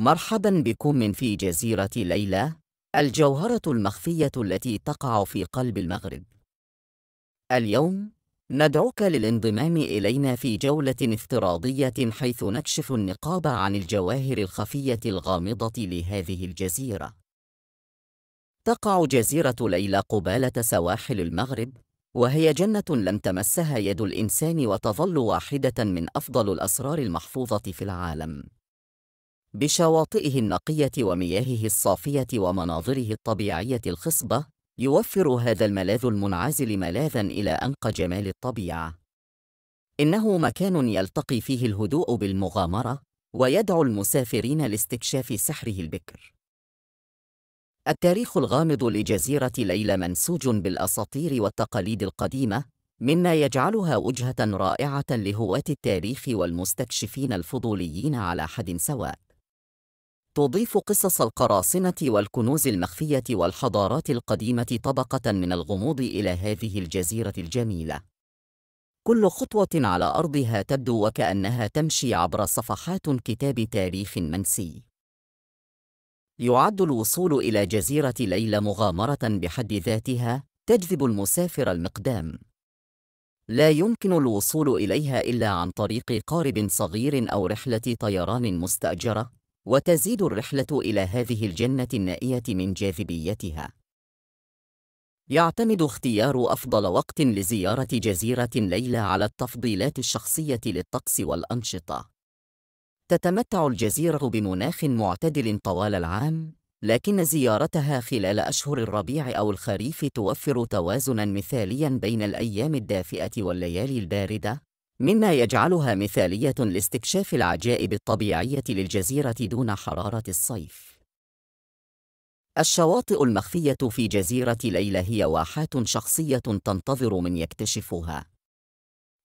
مرحبا بكم من في جزيرة ليلى الجوهرة المخفية التي تقع في قلب المغرب اليوم ندعوك للانضمام إلينا في جولة افتراضية حيث نكشف النقاب عن الجواهر الخفية الغامضة لهذه الجزيرة تقع جزيرة ليلى قبالة سواحل المغرب وهي جنة لم تمسها يد الإنسان وتظل واحدة من أفضل الأسرار المحفوظة في العالم بشواطئه النقية ومياهه الصافية ومناظره الطبيعية الخصبة يوفر هذا الملاذ المنعزل ملاذا إلى أنقى جمال الطبيعة إنه مكان يلتقي فيه الهدوء بالمغامرة ويدعو المسافرين لاستكشاف سحره البكر التاريخ الغامض لجزيرة ليلى منسوج بالأساطير والتقاليد القديمة مما يجعلها وجهة رائعة لهواة التاريخ والمستكشفين الفضوليين على حد سواء تضيف قصص القراصنة والكنوز المخفية والحضارات القديمة طبقة من الغموض إلى هذه الجزيرة الجميلة. كل خطوة على أرضها تبدو وكأنها تمشي عبر صفحات كتاب تاريخ منسي. يعد الوصول إلى جزيرة ليلى مغامرة بحد ذاتها تجذب المسافر المقدام. لا يمكن الوصول إليها إلا عن طريق قارب صغير أو رحلة طيران مستأجرة وتزيد الرحلة إلى هذه الجنة النائية من جاذبيتها. يعتمد اختيار أفضل وقت لزيارة جزيرة ليلى على التفضيلات الشخصية للطقس والأنشطة. تتمتع الجزيرة بمناخ معتدل طوال العام، لكن زيارتها خلال أشهر الربيع أو الخريف توفر توازنًا مثاليًا بين الأيام الدافئة والليالي الباردة، مما يجعلها مثالية لاستكشاف العجائب الطبيعية للجزيرة دون حرارة الصيف. الشواطئ المخفية في جزيرة ليلى هي واحات شخصية تنتظر من يكتشفها.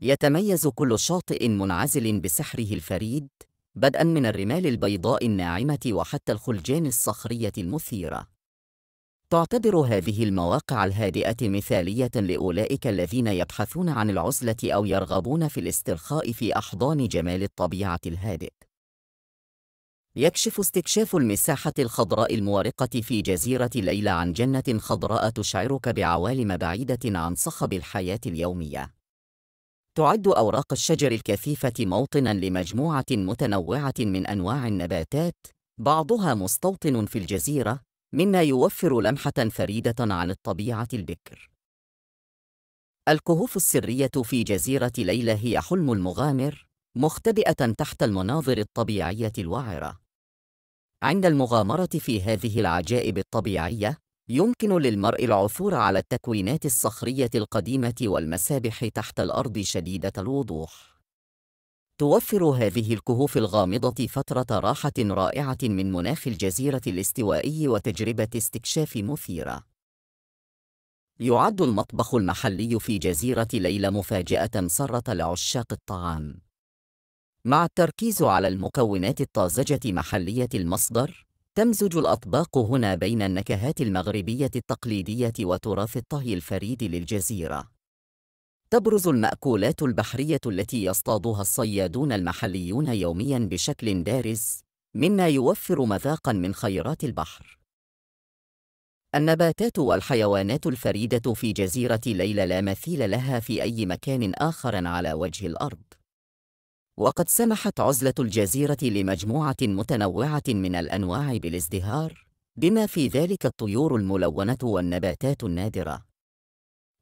يتميز كل شاطئ منعزل بسحره الفريد، بدءا من الرمال البيضاء الناعمة وحتى الخلجان الصخرية المثيرة. تعتبر هذه المواقع الهادئة مثالية لأولئك الذين يبحثون عن العزلة أو يرغبون في الاسترخاء في أحضان جمال الطبيعة الهادئ. يكشف استكشاف المساحة الخضراء الموارقة في جزيرة ليلى عن جنة خضراء تشعرك بعوالم بعيدة عن صخب الحياة اليومية. تعد أوراق الشجر الكثيفة موطنًا لمجموعة متنوعة من أنواع النباتات، بعضها مستوطن في الجزيرة، مما يوفر لمحة فريدة عن الطبيعة البكر الكهوف السرية في جزيرة ليلى هي حلم المغامر مختبئة تحت المناظر الطبيعية الوعرة عند المغامرة في هذه العجائب الطبيعية يمكن للمرء العثور على التكوينات الصخرية القديمة والمسابح تحت الأرض شديدة الوضوح توفر هذه الكهوف الغامضة فترة راحة رائعة من مناخ الجزيرة الاستوائي وتجربة استكشاف مثيرة. يعد المطبخ المحلي في جزيرة ليلى مفاجأة سرة لعشاق الطعام. مع التركيز على المكونات الطازجة محلية المصدر، تمزج الأطباق هنا بين النكهات المغربية التقليدية وتراث الطهي الفريد للجزيرة. تبرز المأكولات البحرية التي يصطادها الصيادون المحليون يومياً بشكل بارز، مما يوفر مذاقاً من خيرات البحر. النباتات والحيوانات الفريدة في جزيرة ليلى لا مثيل لها في أي مكان آخر على وجه الأرض. وقد سمحت عزلة الجزيرة لمجموعة متنوعة من الأنواع بالازدهار، بما في ذلك الطيور الملونة والنباتات النادرة.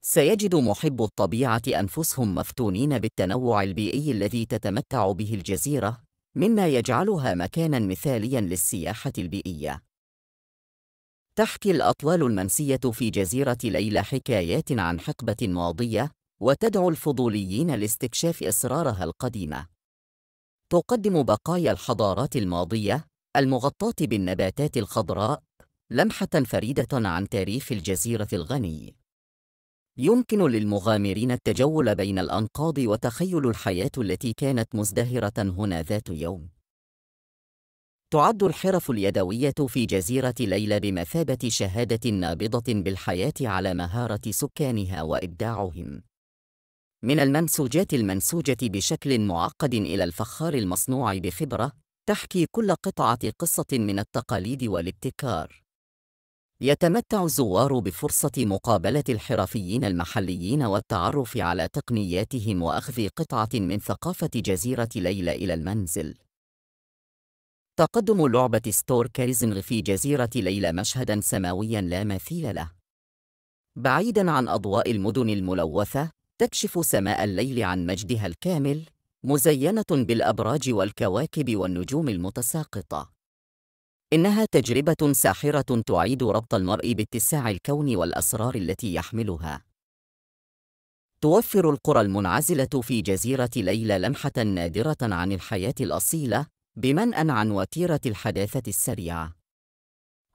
سيجد محب الطبيعة أنفسهم مفتونين بالتنوع البيئي الذي تتمتع به الجزيرة مما يجعلها مكانا مثاليا للسياحة البيئية تحكي الأطلال المنسية في جزيرة ليلى حكايات عن حقبة ماضية وتدعو الفضوليين لاستكشاف أسرارها القديمة تقدم بقايا الحضارات الماضية المغطاة بالنباتات الخضراء لمحة فريدة عن تاريخ الجزيرة الغني يمكن للمغامرين التجول بين الأنقاض وتخيل الحياة التي كانت مزدهرة هنا ذات يوم. تعد الحرف اليدوية في جزيرة ليلى بمثابة شهادة نابضة بالحياة على مهارة سكانها وإبداعهم. من المنسوجات المنسوجة بشكل معقد إلى الفخار المصنوع بخبرة، تحكي كل قطعة قصة من التقاليد والابتكار. يتمتع الزوار بفرصة مقابلة الحرفيين المحليين والتعرف على تقنياتهم وأخذ قطعة من ثقافة جزيرة ليلى إلى المنزل. تقدم لعبة ستور كاريزنغ في جزيرة ليلى مشهدًا سماويًا لا مثيل له. بعيدًا عن أضواء المدن الملوثة، تكشف سماء الليل عن مجدها الكامل، مزينة بالأبراج والكواكب والنجوم المتساقطة. إنها تجربة ساحرة تعيد ربط المرء باتساع الكون والأسرار التي يحملها. توفر القرى المنعزلة في جزيرة ليلى لمحة نادرة عن الحياة الأصيلة بمنأ عن وتيرة الحداثة السريعة.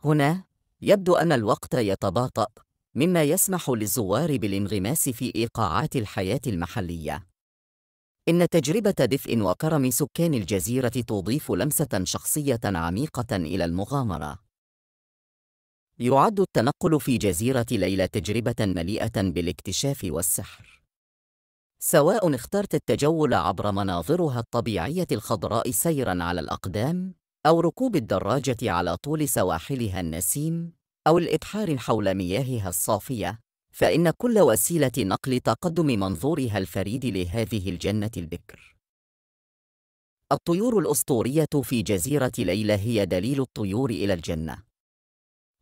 هنا يبدو أن الوقت يتباطأ، مما يسمح للزوار بالانغماس في إيقاعات الحياة المحلية. إن تجربة دفء وكرم سكان الجزيرة تضيف لمسة شخصية عميقة إلى المغامرة. يعد التنقل في جزيرة ليلى تجربة مليئة بالاكتشاف والسحر. سواء اخترت التجول عبر مناظرها الطبيعية الخضراء سيرًا على الأقدام، أو ركوب الدراجة على طول سواحلها النسيم، أو الإبحار حول مياهها الصافية، فإن كل وسيلة نقل تقدم منظورها الفريد لهذه الجنة البكر الطيور الأسطورية في جزيرة ليلى هي دليل الطيور إلى الجنة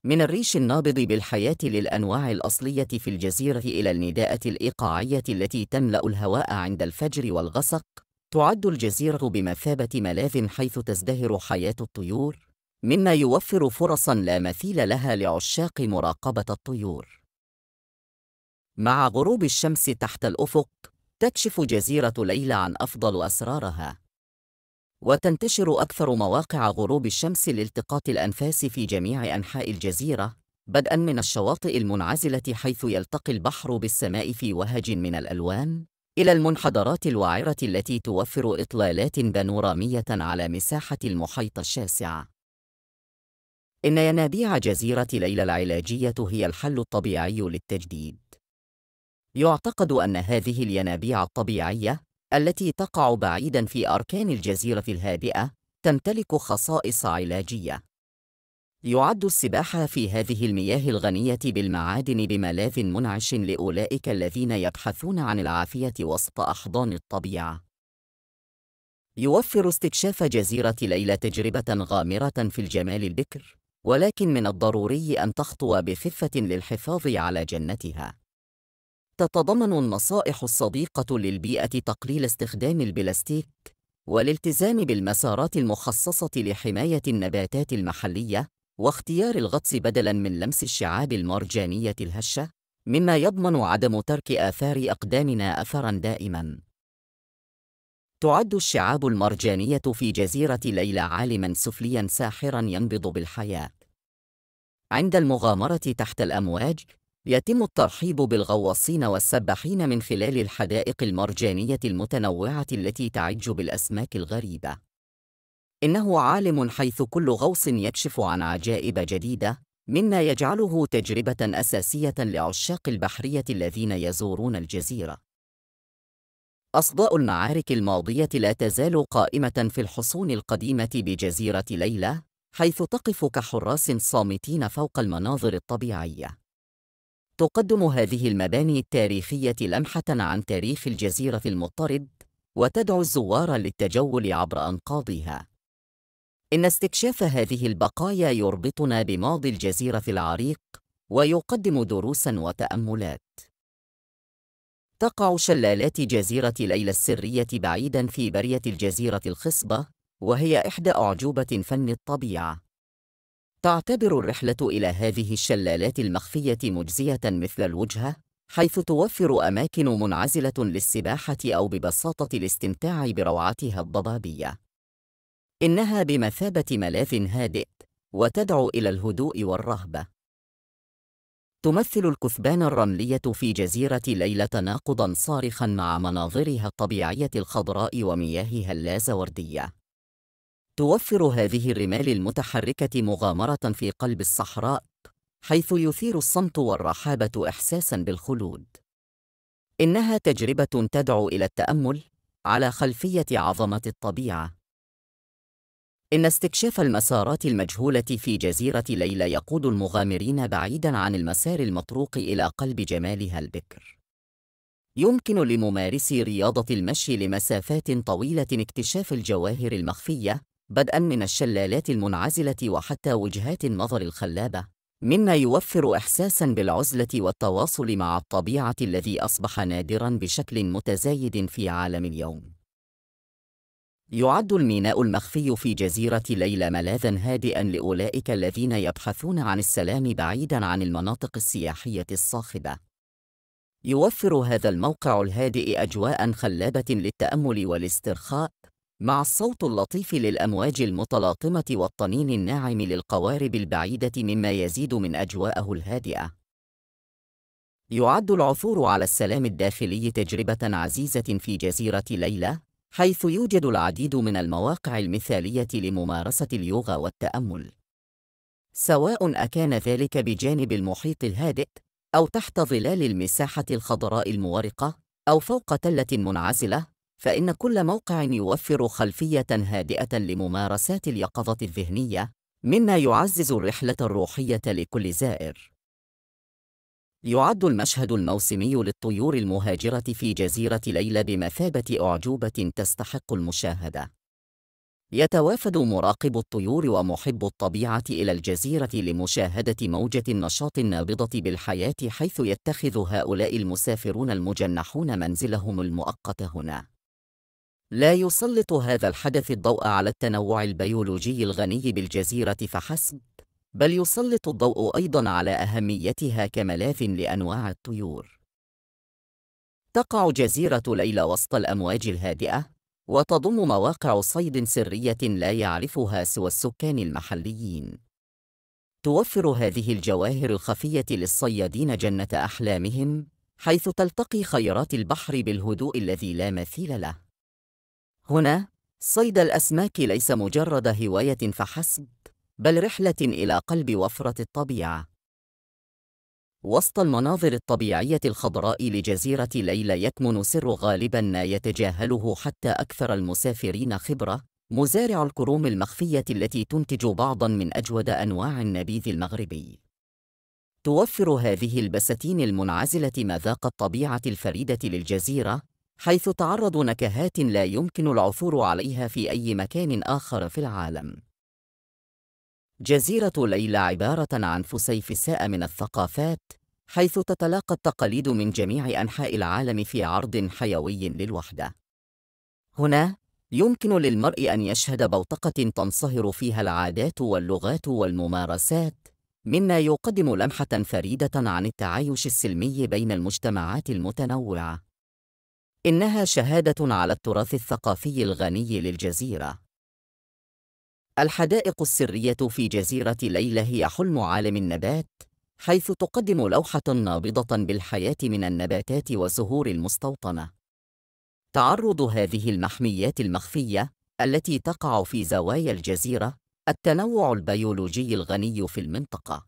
من الريش النابض بالحياة للأنواع الأصلية في الجزيرة إلى النداءة الإيقاعية التي تملأ الهواء عند الفجر والغسق تعد الجزيرة بمثابة ملاذ حيث تزدهر حياة الطيور مما يوفر فرصا لا مثيل لها لعشاق مراقبة الطيور مع غروب الشمس تحت الأفق، تكشف جزيرة ليلى عن أفضل أسرارها. وتنتشر أكثر مواقع غروب الشمس لالتقاط الأنفاس في جميع أنحاء الجزيرة، بدءًا من الشواطئ المنعزلة حيث يلتقي البحر بالسماء في وهج من الألوان، إلى المنحدرات الوعرة التي توفر إطلالات بانورامية على مساحة المحيط الشاسعة إن ينابيع جزيرة ليلى العلاجية هي الحل الطبيعي للتجديد. يعتقد أن هذه الينابيع الطبيعية التي تقع بعيداً في أركان الجزيرة الهادئة تمتلك خصائص علاجية. يعد السباحة في هذه المياه الغنية بالمعادن بملاذ منعش لأولئك الذين يبحثون عن العافية وسط أحضان الطبيعة. يوفر استكشاف جزيرة ليلى تجربة غامرة في الجمال البكر، ولكن من الضروري أن تخطو بخفة للحفاظ على جنتها. تتضمن النصائح الصديقة للبيئة تقليل استخدام البلاستيك والالتزام بالمسارات المخصصة لحماية النباتات المحلية واختيار الغطس بدلاً من لمس الشعاب المرجانية الهشة مما يضمن عدم ترك آثار أقدامنا أثراً دائماً تعد الشعاب المرجانية في جزيرة ليلى عالماً سفلياً ساحراً ينبض بالحياة عند المغامرة تحت الأمواج يتم الترحيب بالغواصين والسباحين من خلال الحدائق المرجانية المتنوعة التي تعج بالأسماك الغريبة. إنه عالم حيث كل غوص يكشف عن عجائب جديدة، مما يجعله تجربة أساسية لعشاق البحرية الذين يزورون الجزيرة. أصداء المعارك الماضية لا تزال قائمة في الحصون القديمة بجزيرة ليلى، حيث تقف كحراس صامتين فوق المناظر الطبيعية. تقدم هذه المباني التاريخية لمحة عن تاريخ الجزيرة المضطرب وتدعو الزوار للتجول عبر أنقاضها إن استكشاف هذه البقايا يربطنا بماضي الجزيرة العريق ويقدم دروسا وتأملات تقع شلالات جزيرة ليلى السرية بعيدا في برية الجزيرة الخصبة وهي إحدى أعجوبة فن الطبيعة تعتبر الرحلة إلى هذه الشلالات المخفية مجزية مثل الوجهة حيث توفر أماكن منعزلة للسباحة أو ببساطة الاستمتاع بروعتها الضبابية إنها بمثابة ملاذ هادئ وتدعو إلى الهدوء والرهبة تمثل الكثبان الرملية في جزيرة ليلى تناقضاً صارخاً مع مناظرها الطبيعية الخضراء ومياهها اللازوردية توفر هذه الرمال المتحركة مغامرة في قلب الصحراء حيث يثير الصمت والرحابة إحساسا بالخلود إنها تجربة تدعو إلى التأمل على خلفية عظمة الطبيعة إن استكشاف المسارات المجهولة في جزيرة ليلى يقود المغامرين بعيداً عن المسار المطروق إلى قلب جمالها البكر. يمكن لممارسي رياضة المشي لمسافات طويلة اكتشاف الجواهر المخفية بدءا من الشلالات المنعزلة وحتى وجهات النظر الخلابة مما يوفر إحساسا بالعزلة والتواصل مع الطبيعة الذي أصبح نادرا بشكل متزايد في عالم اليوم يعد الميناء المخفي في جزيرة ليلى ملاذا هادئا لأولئك الذين يبحثون عن السلام بعيدا عن المناطق السياحية الصاخبة يوفر هذا الموقع الهادئ أجواء خلابة للتأمل والاسترخاء مع الصوت اللطيف للأمواج المتلاطمة والطنين الناعم للقوارب البعيدة مما يزيد من أجواءه الهادئة. يعد العثور على السلام الداخلي تجربة عزيزة في جزيرة ليلى، حيث يوجد العديد من المواقع المثالية لممارسة اليوغا والتأمل. سواء أكان ذلك بجانب المحيط الهادئ، أو تحت ظلال المساحة الخضراء المورقة، أو فوق تلة منعزلة، فإن كل موقع يوفر خلفية هادئة لممارسات اليقظة الذهنية مما يعزز الرحلة الروحية لكل زائر يعد المشهد الموسمي للطيور المهاجرة في جزيرة ليلى بمثابة أعجوبة تستحق المشاهدة يتوافد مراقب الطيور ومحب الطبيعة إلى الجزيرة لمشاهدة موجة النشاط النابضة بالحياة حيث يتخذ هؤلاء المسافرون المجنحون منزلهم المؤقت هنا لا يسلط هذا الحدث الضوء على التنوع البيولوجي الغني بالجزيرة فحسب بل يسلط الضوء أيضا على أهميتها كملاذ لأنواع الطيور تقع جزيرة ليلى وسط الأمواج الهادئة وتضم مواقع صيد سرية لا يعرفها سوى السكان المحليين توفر هذه الجواهر الخفية للصيادين جنة أحلامهم حيث تلتقي خيرات البحر بالهدوء الذي لا مثيل له هنا صيد الأسماك ليس مجرد هواية فحسب بل رحلة إلى قلب وفرة الطبيعة وسط المناظر الطبيعية الخضراء لجزيرة ليلى يكمن سر غالبا ما يتجاهله حتى أكثر المسافرين خبرة مزارع الكروم المخفية التي تنتج بعضا من أجود أنواع النبيذ المغربي توفر هذه البساتين المنعزلة مذاق الطبيعة الفريدة للجزيرة حيث تعرض نكهات لا يمكن العثور عليها في أي مكان آخر في العالم جزيرة ليلى عبارة عن فسيفساء من الثقافات حيث تتلاقى التقاليد من جميع أنحاء العالم في عرض حيوي للوحدة هنا يمكن للمرء أن يشهد بوتقة تنصهر فيها العادات واللغات والممارسات مما يقدم لمحة فريدة عن التعايش السلمي بين المجتمعات المتنوعة إنها شهادة على التراث الثقافي الغني للجزيرة. الحدائق السرية في جزيرة ليلى هي حلم عالم النبات، حيث تقدم لوحة نابضة بالحياة من النباتات وزهور المستوطنة. تعرض هذه المحميات المخفية التي تقع في زوايا الجزيرة التنوع البيولوجي الغني في المنطقة.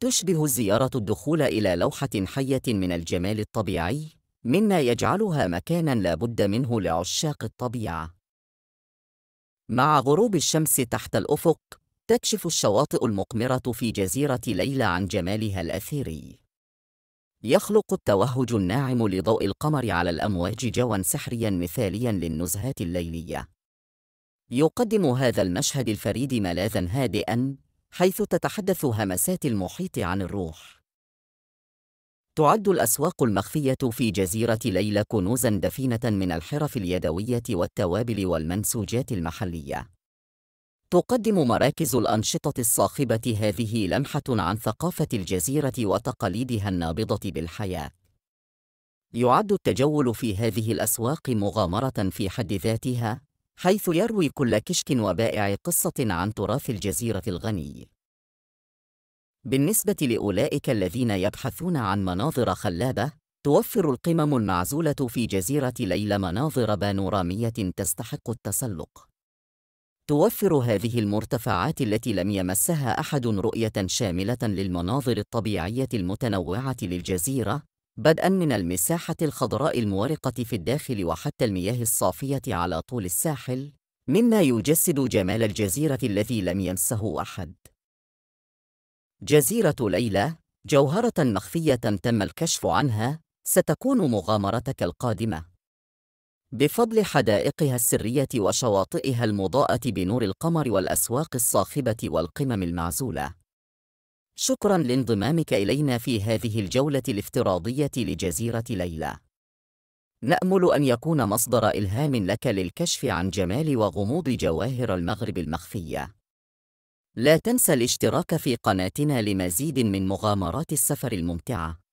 تشبه الزيارة الدخول إلى لوحة حية من الجمال الطبيعي مما يجعلها مكانا لا بد منه لعشاق الطبيعة مع غروب الشمس تحت الأفق تكشف الشواطئ المقمرة في جزيرة ليلى عن جمالها الأثيري يخلق التوهج الناعم لضوء القمر على الأمواج جوا سحريا مثاليا للنزهات الليلية يقدم هذا المشهد الفريد ملاذا هادئا حيث تتحدث همسات المحيط عن الروح تعد الأسواق المخفية في جزيرة ليلى كنوزا دفينة من الحرف اليدوية والتوابل والمنسوجات المحلية. تقدم مراكز الأنشطة الصاخبة هذه لمحة عن ثقافة الجزيرة وتقاليدها النابضة بالحياة. يعد التجول في هذه الأسواق مغامرة في حد ذاتها، حيث يروي كل كشك وبائع قصة عن تراث الجزيرة الغني. بالنسبة لأولئك الذين يبحثون عن مناظر خلابة، توفر القمم المعزولة في جزيرة ليلى مناظر بانورامية تستحق التسلق. توفر هذه المرتفعات التي لم يمسها أحد رؤية شاملة للمناظر الطبيعية المتنوعة للجزيرة، بدءًا من المساحة الخضراء المورقة في الداخل وحتى المياه الصافية على طول الساحل، مما يجسد جمال الجزيرة الذي لم يمسه أحد. جزيرة ليلى جوهرة مخفية تم الكشف عنها ستكون مغامرتك القادمة بفضل حدائقها السرية وشواطئها المضاءة بنور القمر والأسواق الصاخبة والقمم المعزولة شكرا لانضمامك إلينا في هذه الجولة الافتراضية لجزيرة ليلى نأمل أن يكون مصدر إلهام لك للكشف عن جمال وغموض جواهر المغرب المخفية لا تنسى الاشتراك في قناتنا لمزيد من مغامرات السفر الممتعة